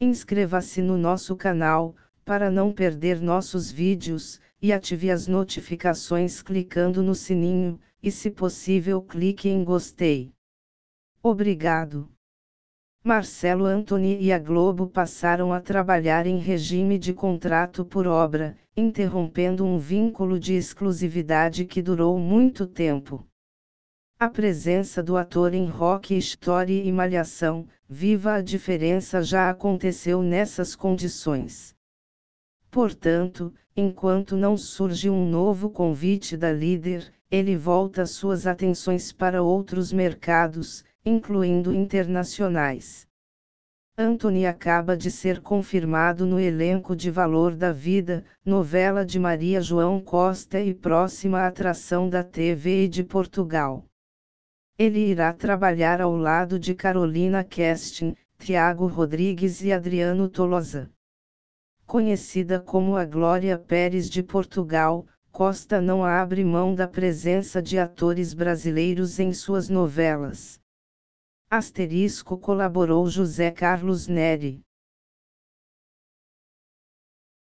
Inscreva-se no nosso canal, para não perder nossos vídeos, e ative as notificações clicando no sininho, e se possível clique em gostei. Obrigado. Marcelo Antony e a Globo passaram a trabalhar em regime de contrato por obra, interrompendo um vínculo de exclusividade que durou muito tempo. A presença do ator em Rock Story e Malhação, viva a diferença já aconteceu nessas condições. Portanto, enquanto não surge um novo convite da líder, ele volta suas atenções para outros mercados, incluindo internacionais. Anthony acaba de ser confirmado no elenco de Valor da Vida, novela de Maria João Costa e próxima atração da TV e de Portugal. Ele irá trabalhar ao lado de Carolina Kestin, Tiago Rodrigues e Adriano Tolosa. Conhecida como a Glória Pérez de Portugal, Costa não abre mão da presença de atores brasileiros em suas novelas. Asterisco colaborou José Carlos Neri.